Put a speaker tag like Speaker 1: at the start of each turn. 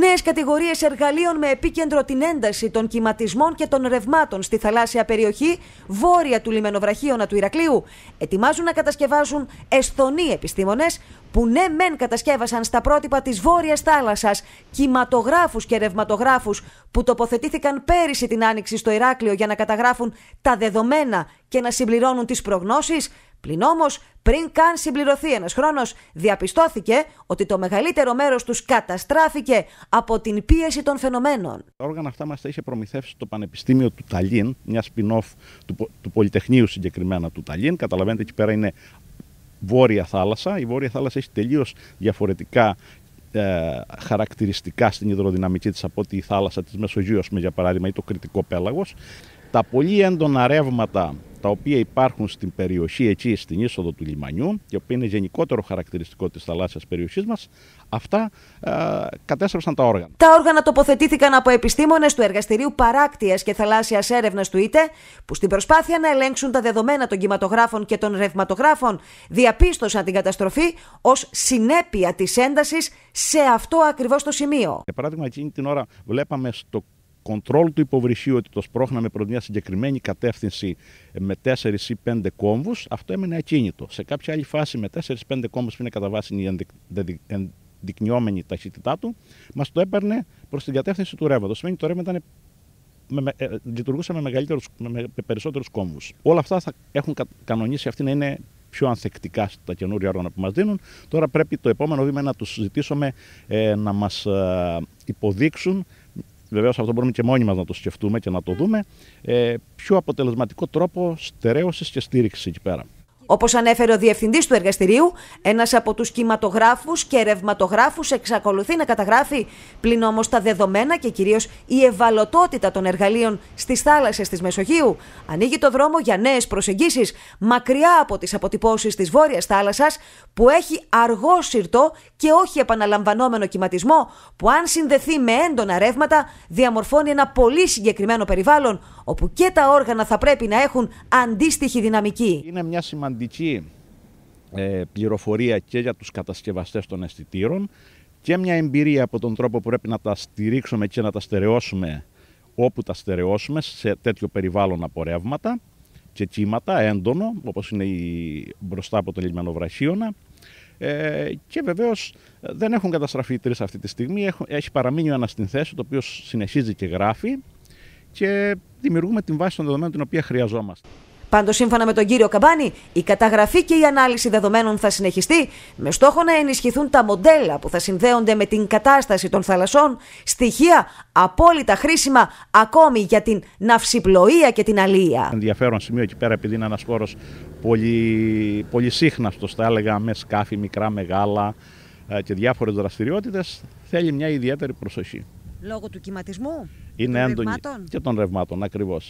Speaker 1: Νέες κατηγορίες εργαλείων με επίκεντρο την ένταση των κυματισμών και των ρευμάτων στη θαλάσσια περιοχή βόρεια του λιμενοβραχίωνα του Ηρακλείου ετοιμάζουν να κατασκευάζουν Εσθονοί επιστήμονες που ναι, μεν κατασκεύασαν στα πρότυπα της βόρειας θάλασσας κυματογράφους και ρευματογράφους που τοποθετήθηκαν πέρυσι την άνοιξη στο Ηράκλειο για να καταγράφουν τα δεδομένα και να συμπληρώνουν τις προγνώσεις, Πλην όμως, πριν καν συμπληρωθεί ένας χρόνος, διαπιστώθηκε ότι το μεγαλύτερο μέρος τους καταστράφηκε από την πίεση των φαινομένων.
Speaker 2: Τα όργανα αυτά μα τα είχε προμηθεύσει το Πανεπιστήμιο του Ταλίν, μια spin-off του, Πολυτεχνείου συγκεκριμένα του Ταλίν. Καταλαβαίνετε, εκεί πέρα είναι βόρεια θάλασσα. Η βόρεια θάλασσα έχει τελείως διαφορετικά ε, χαρακτηριστικά στην υδροδυναμική της από ό,τι η θάλασσα της Μεσογείου, για παράδειγμα, ή το κριτικό Πέλαγος. Τα πολύ έντονα ρεύματα τα οποία υπάρχουν στην περιοχή εκεί, στην είσοδο του λιμανιού, και οποία είναι γενικότερο χαρακτηριστικό της θαλάσσιας περιοχής μας, αυτά ε, κατέστρεψαν τα όργανα.
Speaker 1: Τα όργανα τοποθετήθηκαν από επιστήμονες του Εργαστηρίου Παράκτεια και Θαλάσσιας Έρευνας του ΙΤΕ, που στην προσπάθεια να ελέγξουν τα δεδομένα των κυματογράφων και των ρευματογράφων, διαπίστωσαν την καταστροφή ως συνέπεια της έντασης σε αυτό ακριβώς το σημείο.
Speaker 2: Για παράδειγμα, εκείνη την ώρα βλέπαμε στο κοντρόλ του υποβρυχίου ότι το σπρώχναμε προς μια συγκεκριμένη κατεύθυνση με 4 ή 5 κόμβους, αυτό έμενε ακίνητο. Σε κάποια άλλη φάση με 4-5 κόμβους που είναι κατά βάση η 5 κομβου αυτο εμεινε ακινητο σε καποια αλλη φαση με ταχύτητά του, μας το έπαιρνε προς την κατεύθυνση του ρεύματος. Σημαίνει ότι το ρεύμα ήταν με, ε, λειτουργούσε με, με, με περισσότερους κόμβους. Όλα αυτά θα έχουν κα, κανονίσει αυτή να είναι πιο ανθεκτικά στα καινούργια όργανα που μας δίνουν. Τώρα πρέπει το επόμενο βήμα να τους ζητήσουμε ε, να μας ε, υποδείξουν βεβαίως αυτό μπορούμε και μόνοι μας να το σκεφτούμε και να το δούμε, ε, πιο αποτελεσματικό τρόπο στερέωσης και στήριξης εκεί πέρα.
Speaker 1: Όπως ανέφερε ο διευθυντής του εργαστηρίου, ένας από τους κυματογράφου και ρευματογράφους εξακολουθεί να καταγράφει. Πλην όμως τα δεδομένα και κυρίως η ευαλωτότητα των εργαλείων στις θάλασσες της Μεσογείου ανοίγει το δρόμο για νέες προσεγγίσεις μακριά από τις αποτυπώσεις της Βόρειας Θάλασσας που έχει αργό συρτό και όχι επαναλαμβανόμενο κυματισμό που αν συνδεθεί με έντονα ρεύματα διαμορφώνει ένα πολύ συγκεκριμένο περιβάλλον όπου και τα όργανα θα πρέπει να έχουν αντίστοιχη δυναμική. Είναι μια σημαντική σημαντική
Speaker 2: ε, πληροφορία και για τους κατασκευαστές των αισθητήρων και μια εμπειρία από τον τρόπο που πρέπει να τα στηρίξουμε και να τα στερεώσουμε όπου τα στερεώσουμε σε τέτοιο περιβάλλον από ρεύματα και κύματα έντονο όπως είναι η, μπροστά από το λιμμένο βραχίωνα ε, και βεβαίως ε, δεν έχουν καταστραφεί οι τρεις αυτή τη στιγμή. έχει παραμείνει ο ένας στην θέση, το οποίο συνεχίζει και γράφει και δημιουργούμε την
Speaker 1: βάση των δεδομένων την οποία χρειαζόμαστε. Πάντως, σύμφωνα με τον κύριο Καμπάνη, η καταγραφή και η ανάλυση δεδομένων θα συνεχιστεί με στόχο να ενισχυθούν τα μοντέλα που θα συνδέονται με την κατάσταση των θαλασσών, στοιχεία απόλυτα χρήσιμα ακόμη για την ναυσιπλοεία και την αλεία.
Speaker 2: Ενδιαφέρον σημείο εκεί πέρα, επειδή είναι ένας χώρος πολύ, πολύ σύχναστος, θα έλεγα, με σκάφη μικρά, μεγάλα ε, και διάφορες δραστηριότητες, θέλει μια ιδιαίτερη προσοχή.
Speaker 1: Λόγω του κυματισμού
Speaker 2: Και των ρευμάτων, ακριβώς.